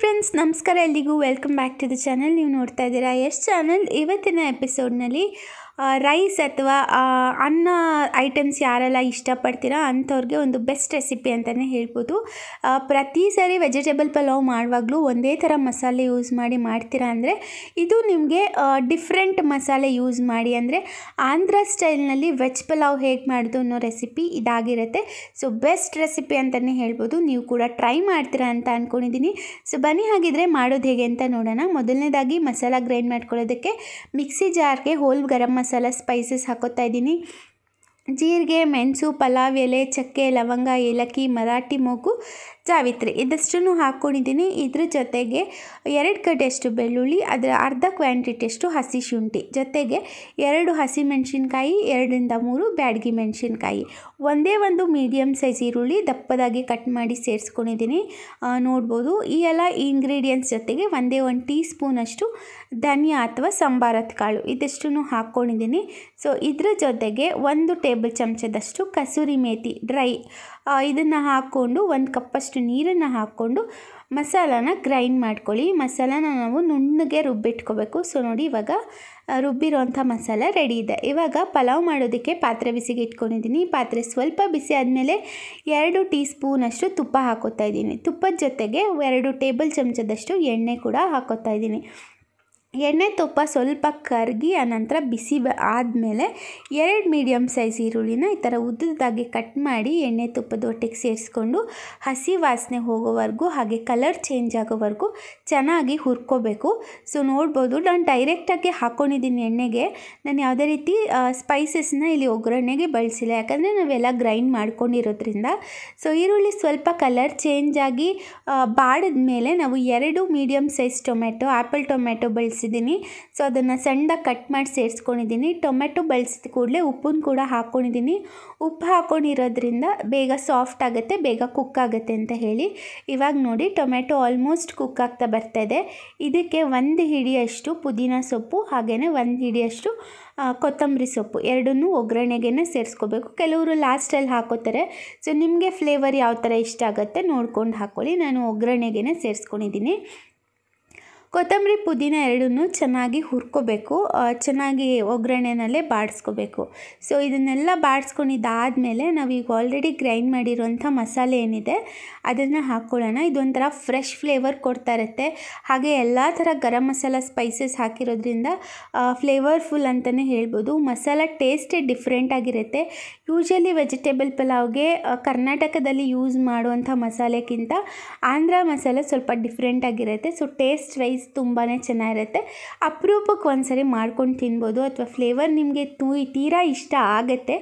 friends ನಮಸ್ಕಾರ ಎಲ್ಲಿಗೂ welcome back to the channel ನೀವು ನೋಡ್ತಾ ಇದ್ದೀರಾ ಎಸ್ ಚಾನಲ್ ಇವತ್ತಿನ ಎಪಿಸೋಡ್ನಲ್ಲಿ ರೈಸ್ ಅಥವಾ ಅನ್ನ ಐಟಮ್ಸ್ ಯಾರೆಲ್ಲ ಇಷ್ಟಪಡ್ತೀರಾ ಅಂಥವ್ರಿಗೆ ಒಂದು ಬೆಸ್ಟ್ ರೆಸಿಪಿ ಅಂತಲೇ ಹೇಳ್ಬೋದು ಪ್ರತಿ ಸಾರಿ ವೆಜಿಟೇಬಲ್ ಪಲಾವ್ ಮಾಡುವಾಗಲೂ ಒಂದೇ ಥರ ಮಸಾಲೆ ಯೂಸ್ ಮಾಡಿ ಮಾಡ್ತೀರಾ ಅಂದರೆ ಇದು ನಿಮಗೆ ಡಿಫ್ರೆಂಟ್ ಮಸಾಲೆ ಯೂಸ್ ಮಾಡಿ ಅಂದರೆ ಆಂಧ್ರ ಸ್ಟೈಲ್ನಲ್ಲಿ ವೆಜ್ ಪಲಾವ್ ಹೇಗೆ ಮಾಡೋದು ಅನ್ನೋ ರೆಸಿಪಿ ಇದಾಗಿರುತ್ತೆ ಸೊ ಬೆಸ್ಟ್ ರೆಸಿಪಿ ಅಂತಲೇ ಹೇಳ್ಬೋದು ನೀವು ಕೂಡ ಟ್ರೈ ಮಾಡ್ತೀರಾ ಅಂತ ಅಂದ್ಕೊಂಡಿದ್ದೀನಿ ಸೊ ಬನ್ನಿ ಹಾಗಿದ್ರೆ ಮಾಡೋದು ಹೇಗೆ ಅಂತ ನೋಡೋಣ ಮೊದಲನೇದಾಗಿ ಮಸಾಲ ಗ್ರೈಂಡ್ ಮಾಡ್ಕೊಳ್ಳೋದಕ್ಕೆ ಮಿಕ್ಸಿ ಜಾರ್ಗೆ ಹೋಲ್ ಗರಂ ಮಸಾಲ ಮಸಾಲ ಸ್ಪೈಸಸ್ ಹಾಕೋತಾ ಇದ್ದೀನಿ ಜೀರಿಗೆ ಮೆಣಸು ಪಲಾವ್ ಎಲೆ ಚಕ್ಕೆ ಲವಂಗ ಏಲಕ್ಕಿ ಮರಾಠಿ ಮೊಗ್ಗು ಜಾವಿತ್ರಿ ಇದಷ್ಟನ್ನು ಹಾಕ್ಕೊಂಡಿದ್ದೀನಿ ಇದ್ರ ಜೊತೆಗೆ ಎರಡು ಕಡೆಯಷ್ಟು ಬೆಳ್ಳುಳ್ಳಿ ಅದರ ಅರ್ಧ ಕ್ವಾಂಟಿಟಿಯಷ್ಟು ಹಸಿ ಶುಂಠಿ ಜೊತೆಗೆ ಎರಡು ಹಸಿ ಮೆಣಸಿನ್ಕಾಯಿ ಎರಡರಿಂದ ಮೂರು ಬ್ಯಾಡ್ಗಿ ಮೆಣಸಿನ್ಕಾಯಿ ಒಂದೇ ಒಂದು ಮೀಡಿಯಮ್ ಸೈಜ್ ಈರುಳ್ಳಿ ದಪ್ಪದಾಗಿ ಕಟ್ ಮಾಡಿ ಸೇರಿಸ್ಕೊಂಡಿದ್ದೀನಿ ನೋಡ್ಬೋದು ಈ ಎಲ್ಲ ಇಂಗ್ರೀಡಿಯೆಂಟ್ಸ್ ಜೊತೆಗೆ ಒಂದೇ ಒಂದು ಟೀ ಸ್ಪೂನಷ್ಟು ಧನಿಯಾ ಅಥವಾ ಸಂಬಾರದ ಕಾಳು ಇದಷ್ಟನ್ನು ಹಾಕ್ಕೊಂಡಿದ್ದೀನಿ ಸೊ ಇದರ ಜೊತೆಗೆ ಒಂದು ಟೇಬಲ್ ಚಮಚದಷ್ಟು ಕಸೂರಿ ಮೇಥಿ ಡ್ರೈ ಇದನ್ನು ಹಾಕ್ಕೊಂಡು ಒಂದು ಕಪ್ಪಷ್ಟು ನೀರನ್ನು ಹಾಕ್ಕೊಂಡು ಮಸಾಲಾನ ಗ್ರೈಂಡ್ ಮಾಡ್ಕೊಳ್ಳಿ ಮಸಾಲಾನ ನಾವು ನುಣ್ಣಗೆ ರುಬ್ಬಿಟ್ಕೋಬೇಕು ಸೊ ನೋಡಿ ಇವಾಗ ರುಬ್ಬಿರೋಂಥ ಮಸಾಲ ರೆಡಿ ಇದೆ ಇವಾಗ ಪಲಾವ್ ಮಾಡೋದಕ್ಕೆ ಪಾತ್ರೆ ಬಿಸಿಗೆ ಇಟ್ಕೊಂಡಿದ್ದೀನಿ ಪಾತ್ರೆ ಸ್ವಲ್ಪ ಬಿಸಿ ಆದಮೇಲೆ ಎರಡು ಟೀ ಸ್ಪೂನಷ್ಟು ತುಪ್ಪ ಹಾಕೋತಾ ಇದ್ದೀನಿ ತುಪ್ಪದ ಜೊತೆಗೆ ಎರಡು ಟೇಬಲ್ ಚಮಚದಷ್ಟು ಎಣ್ಣೆ ಕೂಡ ಹಾಕೋತಾ ಇದ್ದೀನಿ ಎಣ್ಣೆ ತುಪ್ಪ ಸ್ವಲ್ಪ ಕರಗಿ ಆನಂತರ ಬಿಸಿ ಬ ಆದಮೇಲೆ ಎರಡು ಮೀಡಿಯಮ್ ಸೈಜ್ ಈರುಳ್ಳಿನ ಈ ಥರ ಉದ್ದದಾಗಿ ಕಟ್ ಮಾಡಿ ಎಣ್ಣೆ ತುಪ್ಪದ ಒಟ್ಟಿಗೆ ಸೇರಿಸ್ಕೊಂಡು ಹಸಿ ವಾಸನೆ ಹೋಗೋವರೆಗೂ ಹಾಗೆ ಕಲರ್ ಚೇಂಜ್ ಆಗೋವರೆಗೂ ಚೆನ್ನಾಗಿ ಹುರ್ಕೋಬೇಕು ಸೊ ನೋಡ್ಬೋದು ನಾನು ಡೈರೆಕ್ಟಾಗಿ ಹಾಕ್ಕೊಂಡಿದ್ದೀನಿ ಎಣ್ಣೆಗೆ ನಾನು ಯಾವುದೇ ರೀತಿ ಸ್ಪೈಸಸ್ನ ಇಲ್ಲಿ ಒಗ್ಗರಣೆಗೆ ಬಳಸಿಲ್ಲ ಯಾಕಂದರೆ ನಾವೆಲ್ಲ ಗ್ರೈಂಡ್ ಮಾಡ್ಕೊಂಡಿರೋದ್ರಿಂದ ಸೊ ಈರುಳ್ಳಿ ಸ್ವಲ್ಪ ಕಲರ್ ಚೇಂಜ್ ಆಗಿ ಬಾಡಿದ ಮೇಲೆ ನಾವು ಎರಡು medium size tomato apple tomato ಬಳಸಿ ಬಳಸಿದ್ದೀನಿ ಸೊ ಅದನ್ನು ಸಣ್ಣದಾಗಿ ಕಟ್ ಮಾಡಿ ಸೇರಿಸ್ಕೊಂಡಿದ್ದೀನಿ ಟೊಮೆಟೊ ಬಳಸಿದ ಕೂಡಲೇ ಉಪ್ಪನ್ನು ಕೂಡ ಹಾಕ್ಕೊಂಡಿದ್ದೀನಿ ಉಪ್ಪು ಹಾಕ್ಕೊಂಡಿರೋದ್ರಿಂದ ಬೇಗ ಸಾಫ್ಟ್ ಆಗುತ್ತೆ ಬೇಗ ಕುಕ್ ಆಗುತ್ತೆ ಅಂತ ಹೇಳಿ ಇವಾಗ ನೋಡಿ ಟೊಮೆಟೊ ಆಲ್ಮೋಸ್ಟ್ ಕುಕ್ ಆಗ್ತಾ ಬರ್ತಾ ಇದೆ ಇದಕ್ಕೆ ಒಂದು ಹಿಡಿಯಷ್ಟು ಪುದೀನ ಸೊಪ್ಪು ಹಾಗೆಯೇ ಒಂದು ಹಿಡಿಯಷ್ಟು ಕೊತ್ತಂಬರಿ ಸೊಪ್ಪು ಎರಡನ್ನೂ ಒಗ್ಗರಣೆಗೆ ಸೇರಿಸ್ಕೋಬೇಕು ಕೆಲವರು ಲಾಸ್ಟಲ್ಲಿ ಹಾಕೋತಾರೆ ಸೊ ನಿಮಗೆ ಫ್ಲೇವರ್ ಯಾವ ಥರ ಇಷ್ಟ ಆಗುತ್ತೆ ನೋಡ್ಕೊಂಡು ಹಾಕ್ಕೊಳ್ಳಿ ನಾನು ಒಗ್ಗರಣೆಗೆ ಸೇರಿಸ್ಕೊಂಡಿದ್ದೀನಿ ಕೊತ್ತಂಬರಿ ಪುದೀನ ಎರಡನ್ನೂ ಚೆನ್ನಾಗಿ ಹುರ್ಕೋಬೇಕು ಚೆನ್ನಾಗಿ ಒಗ್ಗರಣೆನಲ್ಲೇ ಬಾಡಿಸ್ಕೋಬೇಕು ಸೊ ಇದನ್ನೆಲ್ಲ ಬಾಡಿಸ್ಕೊಂಡಿದ್ದಾದಮೇಲೆ ನಾವೀಗ ಆಲ್ರೆಡಿ ಗ್ರೈಂಡ್ ಮಾಡಿರೋಂಥ ಮಸಾಲೆ ಏನಿದೆ ಅದನ್ನು ಹಾಕ್ಕೊಳ್ಳೋಣ ಇದೊಂಥರ ಫ್ರೆಶ್ ಫ್ಲೇವರ್ ಕೊಡ್ತಾ ಇರುತ್ತೆ ಹಾಗೆ ಎಲ್ಲ ಥರ ಗರಂ ಮಸಾಲ ಸ್ಪೈಸಸ್ ಹಾಕಿರೋದ್ರಿಂದ ಫ್ಲೇವರ್ಫುಲ್ ಅಂತಲೇ ಹೇಳ್ಬೋದು ಮಸಾಲ ಟೇಸ್ಟೇ ಡಿಫ್ರೆಂಟಾಗಿರುತ್ತೆ ಆಗಿರುತ್ತೆ ಯೂಶಲಿ ವೆಜಿಟೇಬಲ್ ಪಲಾವ್ಗೆ ಕರ್ನಾಟಕದಲ್ಲಿ ಯೂಸ್ ಮಾಡುವಂಥ ಮಸಾಲೆಗಿಂತ ಆಂಧ್ರ ಮಸಾಲೆ ಸ್ವಲ್ಪ ಡಿಫ್ರೆಂಟಾಗಿರುತ್ತೆ ಆಗಿರುತ್ತೆ ಸೊ ಟೇಸ್ಟ್ ವೈಸ್ ರೈಸ್ ತುಂಬಾ ಚೆನ್ನಾಗಿರುತ್ತೆ ಅಪರೂಪಕ್ಕೆ ಒಂದ್ಸರಿ ಮಾಡ್ಕೊಂಡು ತಿನ್ಬೋದು ಅಥವಾ ಫ್ಲೇವರ್ ನಿಮಗೆ ತೂ ತೀರಾ ಇಷ್ಟ ಆಗುತ್ತೆ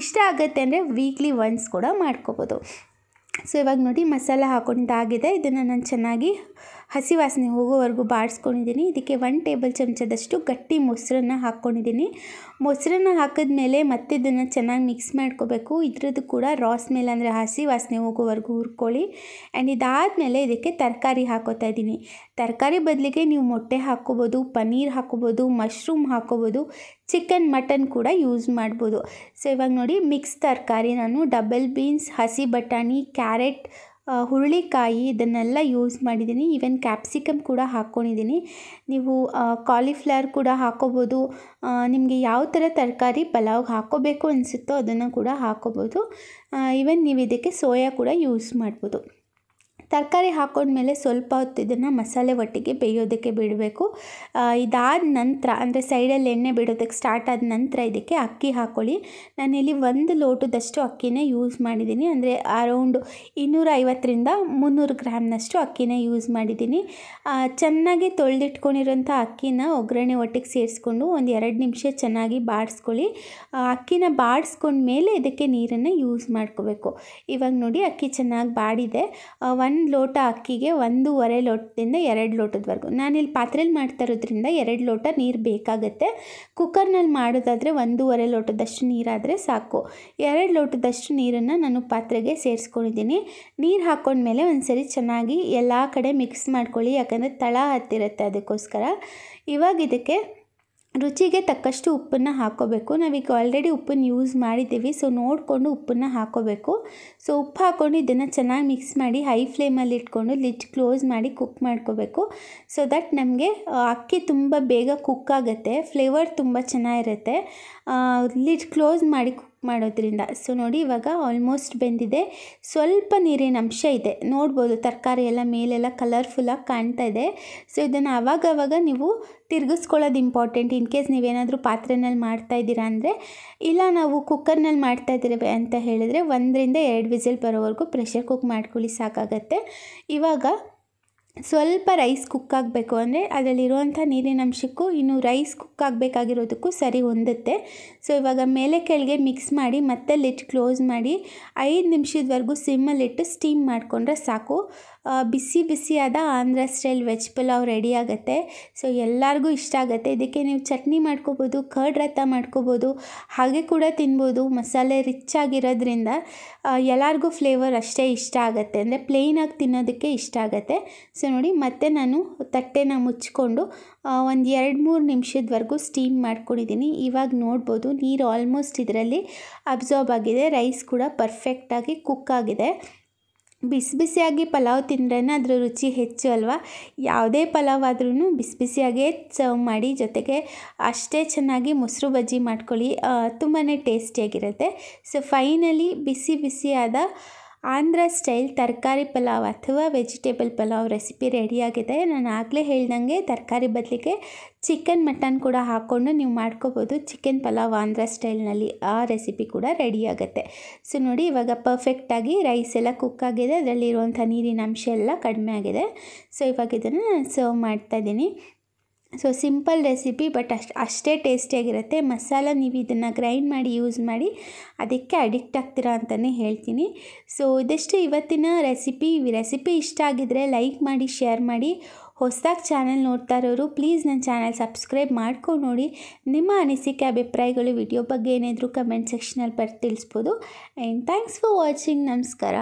ಇಷ್ಟ ಆಗುತ್ತೆ ಅಂದರೆ ವೀಕ್ಲಿ ಒನ್ಸ್ ಕೂಡ ಮಾಡ್ಕೋಬೋದು ಸೊ ಇವಾಗ ನೋಡಿ ಮಸಾಲ ಹಾಕೊಂಡಾಗಿದೆ ಇದನ್ನು ನಾನು ಚೆನ್ನಾಗಿ ಹಸಿ ವಾಸನೆ ಹೋಗೋವರೆಗೂ ಬಾಡಿಸ್ಕೊಂಡಿದ್ದೀನಿ ಇದಕ್ಕೆ ಒನ್ ಟೇಬಲ್ ಚಮಚದಷ್ಟು ಗಟ್ಟಿ ಮೊಸರನ್ನ ಹಾಕ್ಕೊಂಡಿದ್ದೀನಿ ಮೊಸರನ್ನ ಹಾಕಿದ್ಮೇಲೆ ಮತ್ತೆ ಇದನ್ನು ಚೆನ್ನಾಗಿ ಮಿಕ್ಸ್ ಮಾಡ್ಕೋಬೇಕು ಇದ್ರದ್ದು ಕೂಡ ರಾಸ್ ಮೇಲೆ ಅಂದರೆ ಹಸಿ ವಾಸನೆ ಹೋಗೋವರೆಗೂ ಹುರ್ಕೊಳ್ಳಿ ಆ್ಯಂಡ್ ಮೇಲೆ ಇದಕ್ಕೆ ತರಕಾರಿ ಹಾಕೋತಾ ಇದ್ದೀನಿ ತರಕಾರಿ ಬದಲಿಗೆ ನೀವು ಮೊಟ್ಟೆ ಹಾಕ್ಕೋಬೋದು ಪನ್ನೀರ್ ಹಾಕ್ಕೋಬೋದು ಮಶ್ರೂಮ್ ಹಾಕ್ಕೋಬೋದು ಚಿಕನ್ ಮಟನ್ ಕೂಡ ಯೂಸ್ ಮಾಡ್ಬೋದು ಸೊ ಇವಾಗ ನೋಡಿ ಮಿಕ್ಸ್ ತರಕಾರಿ ನಾನು ಡಬಲ್ ಬೀನ್ಸ್ ಹಸಿ ಬಟಾಣಿ ಕ್ಯಾರೆಟ್ ಹುರುಳಿಕಾಯಿ ಇದನ್ನೆಲ್ಲ ಯೂಸ್ ಮಾಡಿದ್ದೀನಿ ಈವನ್ ಕ್ಯಾಪ್ಸಿಕಮ್ ಕೂಡ ಹಾಕ್ಕೊಂಡಿದ್ದೀನಿ ನೀವು ಕಾಲಿಫ್ಲವರ್ ಕೂಡ ಹಾಕ್ಕೋಬೋದು ನಿಮಗೆ ಯಾವ ಥರ ತರಕಾರಿ ಪಲಾವ್ ಹಾಕೋಬೇಕು ಅನಿಸುತ್ತೋ ಅದನ್ನು ಕೂಡ ಹಾಕ್ಕೋಬೋದು ಈವನ್ ನೀವು ಇದಕ್ಕೆ ಸೋಯಾ ಕೂಡ ಯೂಸ್ ಮಾಡ್ಬೋದು ತರಕಾರಿ ಹಾಕೊಂಡ್ಮೇಲೆ ಸ್ವಲ್ಪ ಹೊತ್ತು ಇದನ್ನು ಮಸಾಲೆ ಒಟ್ಟಿಗೆ ಬೇಯೋದಕ್ಕೆ ಬಿಡಬೇಕು ಇದಾದ ನಂತರ ಅಂದರೆ ಸೈಡಲ್ಲಿ ಎಣ್ಣೆ ಬಿಡೋದಕ್ಕೆ ಸ್ಟಾರ್ಟ್ ಆದ ನಂತರ ಇದಕ್ಕೆ ಅಕ್ಕಿ ಹಾಕ್ಕೊಳ್ಳಿ ನಾನಿಲ್ಲಿ ಒಂದು ಲೋಟದಷ್ಟು ಅಕ್ಕಿನೇ ಯೂಸ್ ಮಾಡಿದ್ದೀನಿ ಅಂದರೆ ಅರೌಂಡ್ ಇನ್ನೂರ ಐವತ್ತರಿಂದ ಮುನ್ನೂರು ಗ್ರಾಮ್ನಷ್ಟು ಅಕ್ಕಿನೇ ಯೂಸ್ ಮಾಡಿದ್ದೀನಿ ಚೆನ್ನಾಗಿ ತೊಳೆದಿಟ್ಕೊಂಡಿರೋಂಥ ಅಕ್ಕಿನ ಒಗ್ಗರಣೆ ಒಟ್ಟಿಗೆ ಸೇರಿಸ್ಕೊಂಡು ಒಂದು ಎರಡು ನಿಮಿಷ ಚೆನ್ನಾಗಿ ಬಾಡಿಸ್ಕೊಳ್ಳಿ ಅಕ್ಕಿನ ಬಾಡಿಸ್ಕೊಂಡ್ಮೇಲೆ ಇದಕ್ಕೆ ನೀರನ್ನು ಯೂಸ್ ಮಾಡ್ಕೋಬೇಕು ಇವಾಗ ನೋಡಿ ಅಕ್ಕಿ ಚೆನ್ನಾಗಿ ಬಾಡಿದೆ ಒನ್ ಒಂದು ಲೋಟ ಅಕ್ಕಿಗೆ ಒಂದೂವರೆ ಲೋಟದಿಂದ ಎರಡು ಲೋಟದವರೆಗೂ ನಾನಿಲ್ಲಿ ಪಾತ್ರೆಲಿ ಮಾಡ್ತಾ ಇರೋದ್ರಿಂದ ಎರಡು ಲೋಟ ನೀರು ಬೇಕಾಗುತ್ತೆ ಕುಕ್ಕರ್ನಲ್ಲಿ ಮಾಡೋದಾದರೆ ಒಂದೂವರೆ ಲೋಟದಷ್ಟು ನೀರಾದರೆ ಸಾಕು ಎರಡು ಲೋಟದಷ್ಟು ನೀರನ್ನು ನಾನು ಪಾತ್ರೆಗೆ ಸೇರಿಸ್ಕೊಂಡಿದ್ದೀನಿ ನೀರು ಹಾಕ್ಕೊಂಡ್ಮೇಲೆ ಒಂದು ಸರಿ ಚೆನ್ನಾಗಿ ಎಲ್ಲ ಕಡೆ ಮಿಕ್ಸ್ ಮಾಡ್ಕೊಳ್ಳಿ ಯಾಕಂದರೆ ತಳ ಹತ್ತಿರುತ್ತೆ ಅದಕ್ಕೋಸ್ಕರ ಇವಾಗ ಇದಕ್ಕೆ ರುಚಿಗೆ ತಕ್ಕಷ್ಟು ಉಪ್ಪನ್ನು ಹಾಕ್ಕೋಬೇಕು ನಾವೀಗ ಆಲ್ರೆಡಿ ಉಪ್ಪನ್ನು ಯೂಸ್ ಮಾಡಿದ್ದೀವಿ ಸೊ ನೋಡಿಕೊಂಡು ಉಪ್ಪನ್ನು ಹಾಕ್ಕೋಬೇಕು ಸೊ ಉಪ್ಪು ಹಾಕ್ಕೊಂಡು ಇದನ್ನು ಚೆನ್ನಾಗಿ ಮಿಕ್ಸ್ ಮಾಡಿ ಹೈ ಫ್ಲೇಮಲ್ಲಿ ಇಟ್ಕೊಂಡು ಲಿಡ್ ಕ್ಲೋಸ್ ಮಾಡಿ ಕುಕ್ ಮಾಡ್ಕೋಬೇಕು ಸೊ ದಟ್ ನಮಗೆ ಅಕ್ಕಿ ತುಂಬ ಬೇಗ ಕುಕ್ ಆಗುತ್ತೆ ಫ್ಲೇವರ್ ತುಂಬ ಚೆನ್ನಾಗಿರುತ್ತೆ ಲಿಡ್ ಕ್ಲೋಸ್ ಮಾಡಿ ಕುಕ್ ಮಾಡೋದ್ರಿಂದ ಸೊ ನೋಡಿ ಇವಾಗ ಆಲ್ಮೋಸ್ಟ್ ಬೆಂದಿದೆ ಸ್ವಲ್ಪ ನೀರಿನ ಅಂಶ ಇದೆ ನೋಡ್ಬೋದು ತರಕಾರಿ ಎಲ್ಲ ಮೇಲೆಲ್ಲ ಕಲರ್ಫುಲ್ಲಾಗಿ ಕಾಣ್ತಾ ಇದೆ ಸೊ ಇದನ್ನು ಅವಾಗವಾಗ ನೀವು ತಿರುಗಿಸ್ಕೊಳ್ಳೋದು ಇಂಪಾರ್ಟೆಂಟ್ ಇನ್ ಕೇಸ್ ನೀವೇನಾದರೂ ಪಾತ್ರೆನಲ್ಲಿ ಮಾಡ್ತಾ ಇದ್ದೀರಾ ಅಂದರೆ ಇಲ್ಲ ನಾವು ಕುಕ್ಕರ್ನಲ್ಲಿ ಮಾಡ್ತಾ ಇದ್ದೀವಿ ಅಂತ ಹೇಳಿದರೆ ಒಂದರಿಂದ ಎರಡು ವಿಸಿಲ್ ಬರೋವರೆಗೂ ಪ್ರೆಷರ್ ಕುಕ್ ಮಾಡ್ಕೊಳ್ಳಿ ಸಾಕಾಗತ್ತೆ ಇವಾಗ ಸ್ವಲ್ಪ ರೈಸ್ ಕುಕ್ ಆಗಬೇಕು ಅಂದರೆ ಅದರಲ್ಲಿರುವಂಥ ನೀರಿನಂಶಕ್ಕೂ ಇನ್ನು ರೈಸ್ ಕುಕ್ ಆಗಬೇಕಾಗಿರೋದಕ್ಕೂ ಸರಿ ಹೊಂದುತ್ತೆ ಸೊ ಇವಾಗ ಮೇಲೆ ಕೆಳಗೆ ಮಿಕ್ಸ್ ಮಾಡಿ ಮತ್ತೆ ಲಿಟ್ ಕ್ಲೋಸ್ ಮಾಡಿ ಐದು ನಿಮಿಷದವರೆಗೂ ಸಿಮ್ಮಲ್ಲಿಟ್ಟು ಸ್ಟೀಮ್ ಮಾಡಿಕೊಂಡ್ರೆ ಸಾಕು ಬಿಸಿ ಬಿಸಿಯಾದ Andhra style veg pulao ready ಆಗುತ್ತೆ ಸೊ ಎಲ್ಲರಿಗೂ ಇಷ್ಟ ಆಗುತ್ತೆ ಇದಕ್ಕೆ ನೀವು ಚಟ್ನಿ ಮಾಡ್ಕೋಬೋದು ಕರ್ಡ್ ರಥ ಮಾಡ್ಕೋಬೋದು ಹಾಗೆ ಕೂಡ ತಿನ್ಬೋದು ಮಸಾಲೆ ರಿಚ್ ಆಗಿರೋದ್ರಿಂದ ಎಲ್ಲರಿಗೂ ಫ್ಲೇವರ್ ಅಷ್ಟೇ ಇಷ್ಟ ಆಗುತ್ತೆ ಅಂದರೆ ಪ್ಲೇನಾಗಿ ತಿನ್ನೋದಕ್ಕೆ ಇಷ್ಟ ಆಗುತ್ತೆ ಸೊ ನೋಡಿ ಮತ್ತೆ ನಾನು ತಟ್ಟೆನ ಮುಚ್ಚಿಕೊಂಡು ಒಂದು ಎರಡು ಮೂರು ನಿಮಿಷದವರೆಗೂ ಸ್ಟೀಮ್ ಮಾಡ್ಕೊಂಡಿದ್ದೀನಿ ಇವಾಗ ನೋಡ್ಬೋದು ನೀರು ಆಲ್ಮೋಸ್ಟ್ ಇದರಲ್ಲಿ ಅಬ್ಸಾರ್ಬ್ ಆಗಿದೆ ರೈಸ್ ಕೂಡ ಪರ್ಫೆಕ್ಟಾಗಿ ಕುಕ್ ಆಗಿದೆ ಬಿಸಿ ಬಿಸಿಯಾಗಿ ಪಲಾವ್ ತಿಂದ್ರೇ ಅದರ ರುಚಿ ಹೆಚ್ಚು ಅಲ್ವಾ ಯಾವುದೇ ಪಲಾವ್ ಆದ್ರೂ ಬಿಸಿ ಬಿಸಿಯಾಗೇ ಸರ್ವ್ ಮಾಡಿ ಜೊತೆಗೆ ಅಷ್ಟೇ ಚೆನ್ನಾಗಿ ಮೊಸರು ಬಜ್ಜಿ ಮಾಡ್ಕೊಳ್ಳಿ ತುಂಬಾ ಟೇಸ್ಟಿಯಾಗಿರುತ್ತೆ ಸೊ ಫೈನಲಿ ಬಿಸಿ ಬಿಸಿಯಾದ ಆಂಧ್ರ ಸ್ಟೈಲ್ ತರಕಾರಿ ಪಲಾವ್ ಅಥವಾ ವೆಜಿಟೇಬಲ್ ಪಲಾವ್ ರೆಸಿಪಿ ರೆಡಿಯಾಗಿದೆ ನಾನು ಆಗಲೇ ಹೇಳ್ದಂಗೆ ತರಕಾರಿ ಬದಲಿಗೆ ಚಿಕನ್ ಮಟನ್ ಕೂಡ ಹಾಕ್ಕೊಂಡು ನೀವು ಮಾಡ್ಕೋಬೋದು ಚಿಕನ್ ಪಲಾವ್ ಆಂಧ್ರ ಸ್ಟೈಲ್ನಲ್ಲಿ ಆ ರೆಸಿಪಿ ಕೂಡ ರೆಡಿಯಾಗುತ್ತೆ ಸೊ ನೋಡಿ ಇವಾಗ ಪರ್ಫೆಕ್ಟಾಗಿ ರೈಸ್ ಎಲ್ಲ ಕುಕ್ ಆಗಿದೆ ಅದರಲ್ಲಿರುವಂಥ ನೀರಿನ ಅಂಶ ಎಲ್ಲ ಕಡಿಮೆ ಆಗಿದೆ ಸೊ ಇವಾಗ ಇದನ್ನು ಸರ್ವ್ ಮಾಡ್ತಾಯಿದ್ದೀನಿ ಸೊ ಸಿಂಪಲ್ ರೆಸಿಪಿ ಬಟ್ ಅಷ್ಟು ಅಷ್ಟೇ ಟೇಸ್ಟಿಯಾಗಿರುತ್ತೆ ಮಸಾಲ ನೀವು ಇದನ್ನು ಗ್ರೈಂಡ್ ಮಾಡಿ ಯೂಸ್ ಮಾಡಿ ಅದಕ್ಕೆ ಅಡಿಕ್ಟ್ ಆಗ್ತೀರಾ ಅಂತಲೇ ಹೇಳ್ತೀನಿ ಸೊ ಇದಿಷ್ಟು ಇವತ್ತಿನ ರೆಸಿಪಿ ರೆಸಿಪಿ ಇಷ್ಟ ಆಗಿದರೆ ಲೈಕ್ ಮಾಡಿ ಶೇರ್ ಮಾಡಿ ಹೊಸದಾಗಿ ಚಾನಲ್ ನೋಡ್ತಾ ಇರೋರು ಪ್ಲೀಸ್ ನನ್ನ ಚಾನಲ್ ಸಬ್ಸ್ಕ್ರೈಬ್ ಮಾಡ್ಕೊಂಡು ನೋಡಿ ನಿಮ್ಮ ಅನಿಸಿಕೆ ಅಭಿಪ್ರಾಯಗಳು ವಿಡಿಯೋ ಬಗ್ಗೆ ಏನಾದರೂ ಕಮೆಂಟ್ ಸೆಕ್ಷನಲ್ಲಿ ಬರ್ತ ತಿಳಿಸ್ಬೋದು ಆ್ಯಂಡ್ ಥ್ಯಾಂಕ್ಸ್ ಫಾರ್ ವಾಚಿಂಗ್ ನಮಸ್ಕಾರ